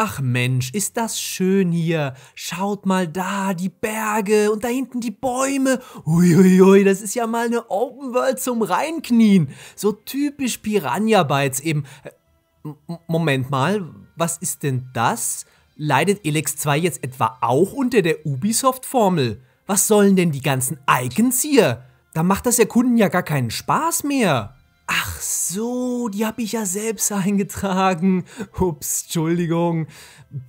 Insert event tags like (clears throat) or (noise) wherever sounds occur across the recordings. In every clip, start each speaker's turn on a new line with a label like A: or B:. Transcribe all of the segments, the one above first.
A: Ach Mensch, ist das schön hier. Schaut mal da, die Berge und da hinten die Bäume. Uiuiui, das ist ja mal eine Open World zum Reinknien. So typisch Piranha Bytes eben. M Moment mal, was ist denn das? Leidet Elex 2 jetzt etwa auch unter der Ubisoft-Formel? Was sollen denn die ganzen Icons hier? Da macht das Erkunden ja gar keinen Spaß mehr. Ach so, die habe ich ja selbst eingetragen. Ups, Entschuldigung.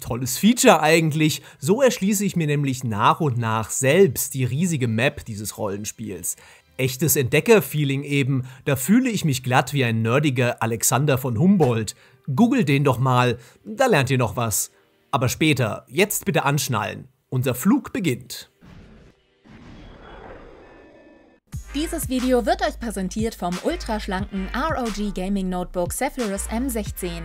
A: Tolles Feature eigentlich. So erschließe ich mir nämlich nach und nach selbst die riesige Map dieses Rollenspiels. Echtes Entdecker-Feeling eben, da fühle ich mich glatt wie ein nerdiger Alexander von Humboldt. Google den doch mal, da lernt ihr noch was. Aber später, jetzt bitte anschnallen. Unser Flug beginnt. Dieses Video wird euch präsentiert vom ultraschlanken ROG Gaming Notebook Zephyrus M16.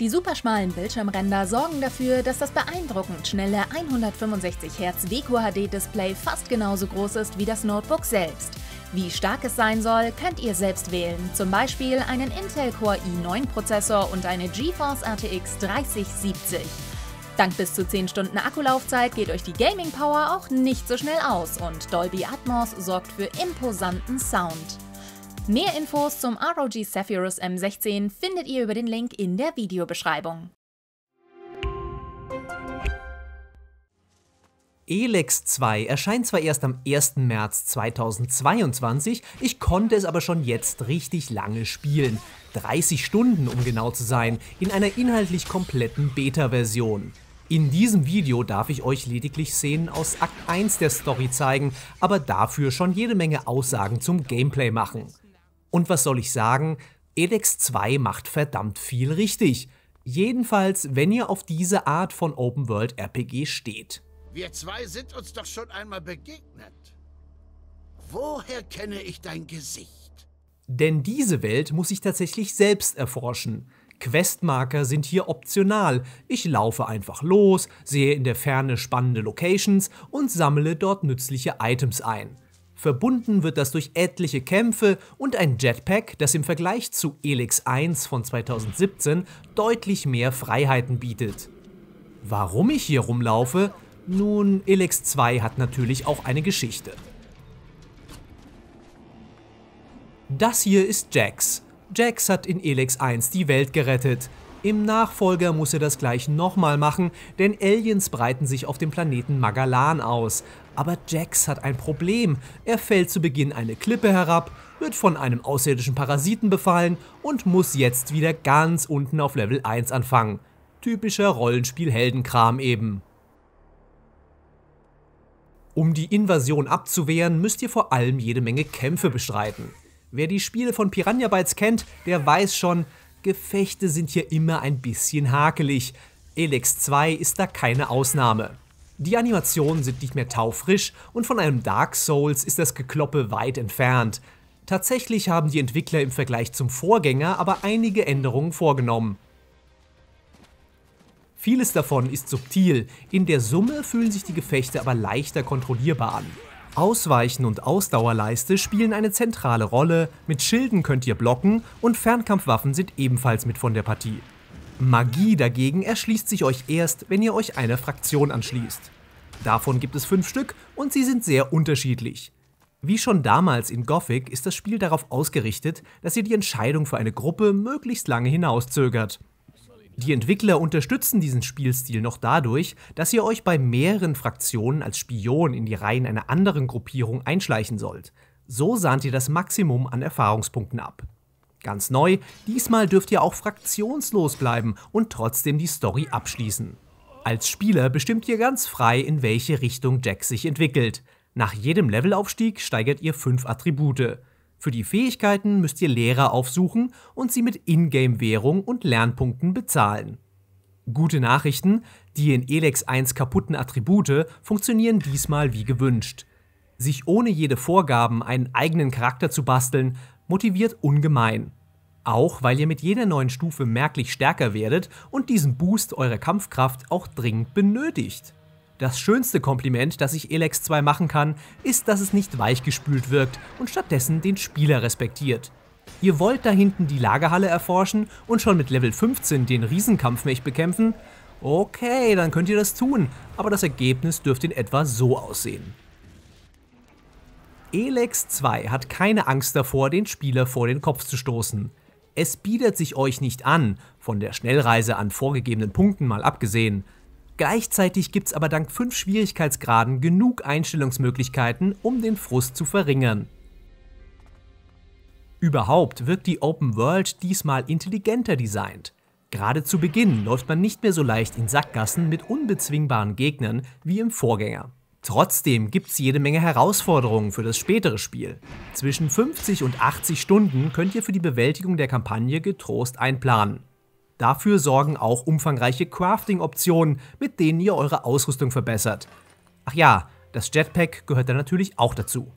A: Die superschmalen Bildschirmränder sorgen dafür, dass das beeindruckend schnelle 165 Hz WQHD-Display fast genauso groß ist wie das Notebook selbst. Wie stark es sein soll, könnt ihr selbst wählen, zum Beispiel einen Intel Core i9-Prozessor und eine GeForce RTX 3070. Dank bis zu 10 Stunden Akkulaufzeit geht euch die Gaming Power auch nicht so schnell aus und Dolby Atmos sorgt für imposanten Sound. Mehr Infos zum ROG Zephyrus M16 findet ihr über den Link in der Videobeschreibung. Elex 2 erscheint zwar erst am 1. März 2022, ich konnte es aber schon jetzt richtig lange spielen. 30 Stunden um genau zu sein, in einer inhaltlich kompletten Beta-Version. In diesem Video darf ich euch lediglich Szenen aus Akt 1 der Story zeigen, aber dafür schon jede Menge Aussagen zum Gameplay machen. Und was soll ich sagen? Edex 2 macht verdammt viel richtig. Jedenfalls, wenn ihr auf diese Art von Open-World-RPG steht. Wir zwei sind uns doch schon einmal begegnet. Woher kenne ich dein Gesicht? Denn diese Welt muss ich tatsächlich selbst erforschen. Questmarker sind hier optional. Ich laufe einfach los, sehe in der Ferne spannende Locations und sammle dort nützliche Items ein. Verbunden wird das durch etliche Kämpfe und ein Jetpack, das im Vergleich zu Elix 1 von 2017 deutlich mehr Freiheiten bietet. Warum ich hier rumlaufe? Nun, Elix 2 hat natürlich auch eine Geschichte. Das hier ist Jax. Jax hat in Elex 1 die Welt gerettet. Im Nachfolger muss er das gleich nochmal machen, denn Aliens breiten sich auf dem Planeten Magalan aus. Aber Jax hat ein Problem. Er fällt zu Beginn eine Klippe herab, wird von einem außerirdischen Parasiten befallen und muss jetzt wieder ganz unten auf Level 1 anfangen. Typischer Rollenspiel-Heldenkram eben. Um die Invasion abzuwehren, müsst ihr vor allem jede Menge Kämpfe bestreiten. Wer die Spiele von Piranha Bytes kennt, der weiß schon, Gefechte sind hier immer ein bisschen hakelig. Elex 2 ist da keine Ausnahme. Die Animationen sind nicht mehr taufrisch und von einem Dark Souls ist das Gekloppe weit entfernt. Tatsächlich haben die Entwickler im Vergleich zum Vorgänger aber einige Änderungen vorgenommen. Vieles davon ist subtil, in der Summe fühlen sich die Gefechte aber leichter kontrollierbar an. Ausweichen und Ausdauerleiste spielen eine zentrale Rolle, mit Schilden könnt ihr blocken und Fernkampfwaffen sind ebenfalls mit von der Partie. Magie dagegen erschließt sich euch erst, wenn ihr euch einer Fraktion anschließt. Davon gibt es fünf Stück und sie sind sehr unterschiedlich. Wie schon damals in Gothic ist das Spiel darauf ausgerichtet, dass ihr die Entscheidung für eine Gruppe möglichst lange hinauszögert. Die Entwickler unterstützen diesen Spielstil noch dadurch, dass ihr euch bei mehreren Fraktionen als Spion in die Reihen einer anderen Gruppierung einschleichen sollt. So sahnt ihr das Maximum an Erfahrungspunkten ab. Ganz neu, diesmal dürft ihr auch fraktionslos bleiben und trotzdem die Story abschließen. Als Spieler bestimmt ihr ganz frei, in welche Richtung Jack sich entwickelt. Nach jedem Levelaufstieg steigert ihr fünf Attribute. Für die Fähigkeiten müsst ihr Lehrer aufsuchen und sie mit Ingame-Währung und Lernpunkten bezahlen. Gute Nachrichten, die in Elex 1 kaputten Attribute funktionieren diesmal wie gewünscht. Sich ohne jede Vorgaben einen eigenen Charakter zu basteln, motiviert ungemein. Auch weil ihr mit jeder neuen Stufe merklich stärker werdet und diesen Boost eurer Kampfkraft auch dringend benötigt. Das schönste Kompliment, das ich Elex 2 machen kann, ist, dass es nicht weichgespült wirkt und stattdessen den Spieler respektiert. Ihr wollt da hinten die Lagerhalle erforschen und schon mit Level 15 den Riesenkampfmech bekämpfen? Okay, dann könnt ihr das tun, aber das Ergebnis dürfte in etwa so aussehen. Elex 2 hat keine Angst davor, den Spieler vor den Kopf zu stoßen. Es bietet sich euch nicht an, von der Schnellreise an vorgegebenen Punkten mal abgesehen, Gleichzeitig gibt's aber dank fünf Schwierigkeitsgraden genug Einstellungsmöglichkeiten, um den Frust zu verringern. Überhaupt wirkt die Open World diesmal intelligenter designt. Gerade zu Beginn läuft man nicht mehr so leicht in Sackgassen mit unbezwingbaren Gegnern wie im Vorgänger. Trotzdem gibt's jede Menge Herausforderungen für das spätere Spiel. Zwischen 50 und 80 Stunden könnt ihr für die Bewältigung der Kampagne getrost einplanen. Dafür sorgen auch umfangreiche Crafting-Optionen, mit denen ihr eure Ausrüstung verbessert. Ach ja, das Jetpack gehört da natürlich auch dazu.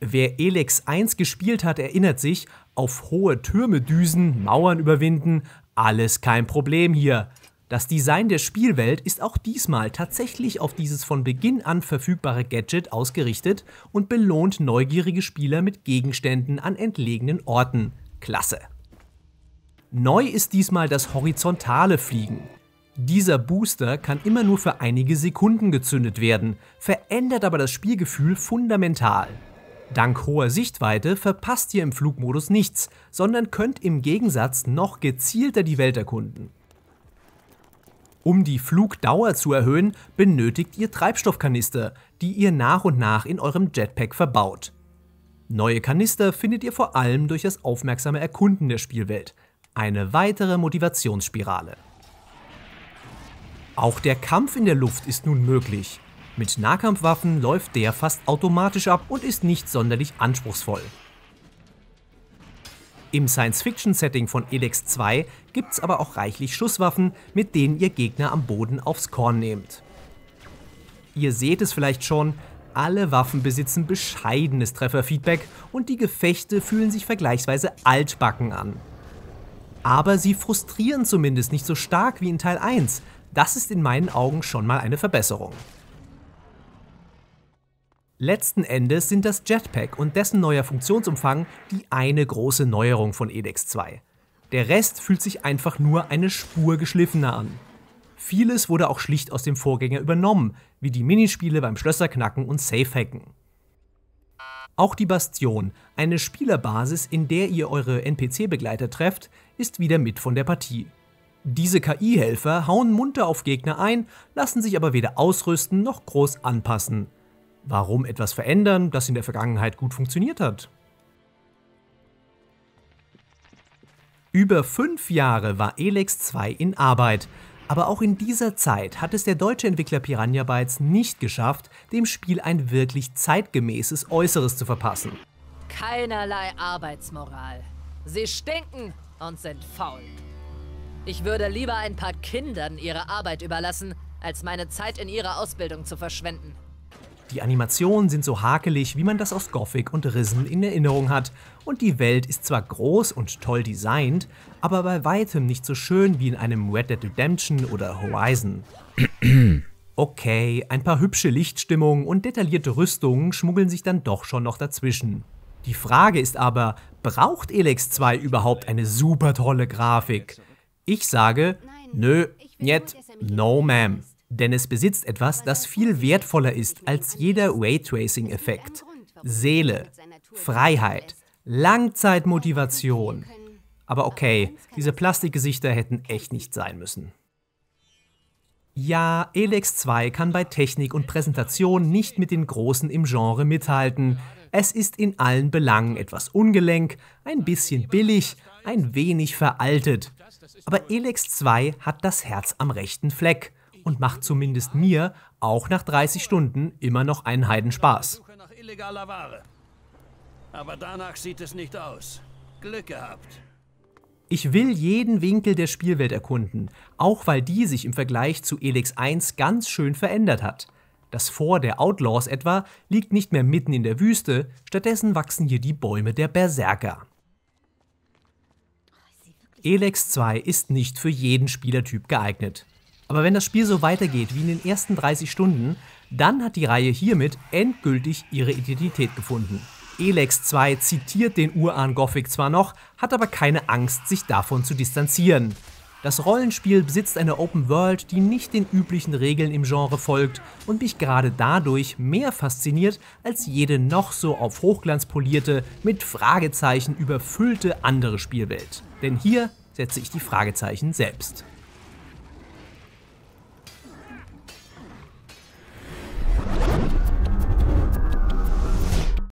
A: Wer Elex 1 gespielt hat, erinnert sich, auf hohe Türme düsen, Mauern überwinden, alles kein Problem hier. Das Design der Spielwelt ist auch diesmal tatsächlich auf dieses von Beginn an verfügbare Gadget ausgerichtet und belohnt neugierige Spieler mit Gegenständen an entlegenen Orten. Klasse! Neu ist diesmal das horizontale Fliegen. Dieser Booster kann immer nur für einige Sekunden gezündet werden, verändert aber das Spielgefühl fundamental. Dank hoher Sichtweite verpasst ihr im Flugmodus nichts, sondern könnt im Gegensatz noch gezielter die Welt erkunden. Um die Flugdauer zu erhöhen, benötigt ihr Treibstoffkanister, die ihr nach und nach in eurem Jetpack verbaut. Neue Kanister findet ihr vor allem durch das aufmerksame Erkunden der Spielwelt, eine weitere Motivationsspirale. Auch der Kampf in der Luft ist nun möglich. Mit Nahkampfwaffen läuft der fast automatisch ab und ist nicht sonderlich anspruchsvoll. Im Science-Fiction-Setting von Elex 2 gibt's aber auch reichlich Schusswaffen, mit denen ihr Gegner am Boden aufs Korn nehmt. Ihr seht es vielleicht schon, alle Waffen besitzen bescheidenes Trefferfeedback und die Gefechte fühlen sich vergleichsweise altbacken an aber sie frustrieren zumindest nicht so stark wie in Teil 1. Das ist in meinen Augen schon mal eine Verbesserung. Letzten Endes sind das Jetpack und dessen neuer Funktionsumfang die eine große Neuerung von Edex 2. Der Rest fühlt sich einfach nur eine Spur geschliffener an. Vieles wurde auch schlicht aus dem Vorgänger übernommen, wie die Minispiele beim Schlösserknacken und Safehacken. Auch die Bastion, eine Spielerbasis, in der ihr eure NPC-Begleiter trefft, ist wieder mit von der Partie. Diese KI-Helfer hauen munter auf Gegner ein, lassen sich aber weder ausrüsten noch groß anpassen. Warum etwas verändern, das in der Vergangenheit gut funktioniert hat? Über fünf Jahre war Elex 2 in Arbeit. Aber auch in dieser Zeit hat es der deutsche Entwickler Piranha Bytes nicht geschafft, dem Spiel ein wirklich zeitgemäßes Äußeres zu verpassen. Keinerlei Arbeitsmoral. Sie stinken und sind faul. Ich würde lieber ein paar Kindern ihre Arbeit überlassen, als meine Zeit in ihrer Ausbildung zu verschwenden. Die Animationen sind so hakelig, wie man das aus Gothic und Risen in Erinnerung hat, und die Welt ist zwar groß und toll designt, aber bei weitem nicht so schön wie in einem Red Dead Redemption oder Horizon. (clears throat) Okay, ein paar hübsche Lichtstimmungen und detaillierte Rüstungen schmuggeln sich dann doch schon noch dazwischen. Die Frage ist aber, braucht Elex 2 überhaupt eine super tolle Grafik? Ich sage, nö, yet, no ma'am. Denn es besitzt etwas, das viel wertvoller ist als jeder Raytracing-Effekt. Seele, Freiheit, Langzeitmotivation. Aber okay, diese Plastikgesichter hätten echt nicht sein müssen. Ja, Elex 2 kann bei Technik und Präsentation nicht mit den Großen im Genre mithalten. Es ist in allen Belangen etwas ungelenk, ein bisschen billig, ein wenig veraltet. Aber Elex 2 hat das Herz am rechten Fleck und macht zumindest mir auch nach 30 Stunden immer noch einen Heidenspaß. Aber danach sieht es nicht aus. Glück gehabt. Ich will jeden Winkel der Spielwelt erkunden, auch weil die sich im Vergleich zu Elix 1 ganz schön verändert hat. Das Vor der Outlaws etwa liegt nicht mehr mitten in der Wüste, stattdessen wachsen hier die Bäume der Berserker. Elex 2 ist nicht für jeden Spielertyp geeignet. Aber wenn das Spiel so weitergeht wie in den ersten 30 Stunden, dann hat die Reihe hiermit endgültig ihre Identität gefunden. Elex 2 zitiert den Uran Gothic zwar noch, hat aber keine Angst, sich davon zu distanzieren. Das Rollenspiel besitzt eine Open World, die nicht den üblichen Regeln im Genre folgt und mich gerade dadurch mehr fasziniert als jede noch so auf Hochglanz polierte, mit Fragezeichen überfüllte andere Spielwelt. Denn hier setze ich die Fragezeichen selbst.